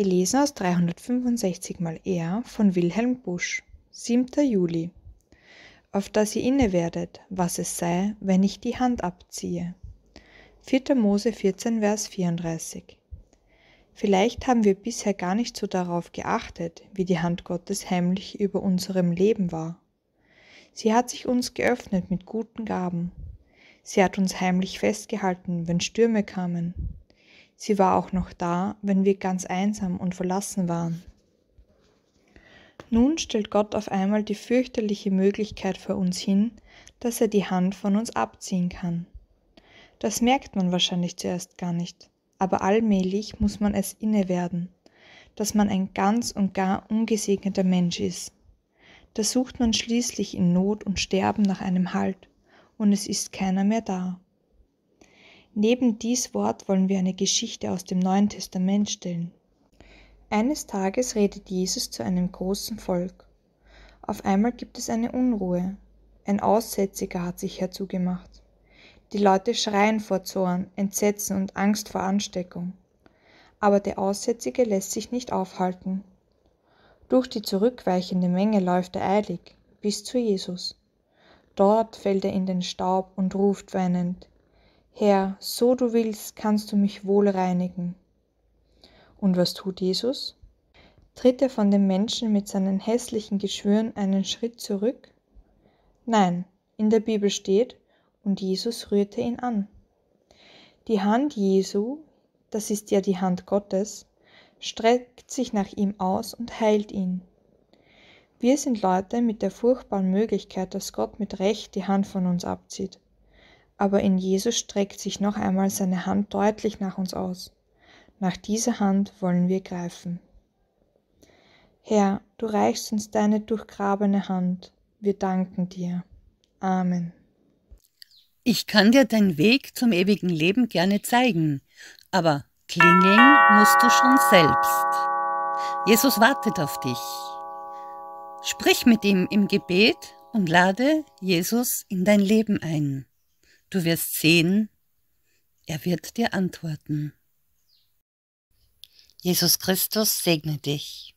Gelesen aus 365 mal er von Wilhelm Busch, 7. Juli. Auf dass ihr inne werdet, was es sei, wenn ich die Hand abziehe. 4. Mose 14, Vers 34. Vielleicht haben wir bisher gar nicht so darauf geachtet, wie die Hand Gottes heimlich über unserem Leben war. Sie hat sich uns geöffnet mit guten Gaben. Sie hat uns heimlich festgehalten, wenn Stürme kamen, Sie war auch noch da, wenn wir ganz einsam und verlassen waren. Nun stellt Gott auf einmal die fürchterliche Möglichkeit vor uns hin, dass er die Hand von uns abziehen kann. Das merkt man wahrscheinlich zuerst gar nicht, aber allmählich muss man es inne werden, dass man ein ganz und gar ungesegneter Mensch ist. Da sucht man schließlich in Not und Sterben nach einem Halt, und es ist keiner mehr da. Neben dies Wort wollen wir eine Geschichte aus dem Neuen Testament stellen. Eines Tages redet Jesus zu einem großen Volk. Auf einmal gibt es eine Unruhe. Ein Aussätziger hat sich herzugemacht. Die Leute schreien vor Zorn, Entsetzen und Angst vor Ansteckung. Aber der Aussätzige lässt sich nicht aufhalten. Durch die zurückweichende Menge läuft er eilig bis zu Jesus. Dort fällt er in den Staub und ruft weinend, Herr, so du willst, kannst du mich wohl reinigen. Und was tut Jesus? Tritt er von dem Menschen mit seinen hässlichen Geschwüren einen Schritt zurück? Nein, in der Bibel steht, und Jesus rührte ihn an. Die Hand Jesu, das ist ja die Hand Gottes, streckt sich nach ihm aus und heilt ihn. Wir sind Leute mit der furchtbaren Möglichkeit, dass Gott mit Recht die Hand von uns abzieht aber in Jesus streckt sich noch einmal seine Hand deutlich nach uns aus. Nach dieser Hand wollen wir greifen. Herr, du reichst uns deine durchgrabene Hand. Wir danken dir. Amen. Ich kann dir deinen Weg zum ewigen Leben gerne zeigen, aber klingeln musst du schon selbst. Jesus wartet auf dich. Sprich mit ihm im Gebet und lade Jesus in dein Leben ein. Du wirst sehen, er wird dir antworten. Jesus Christus segne dich.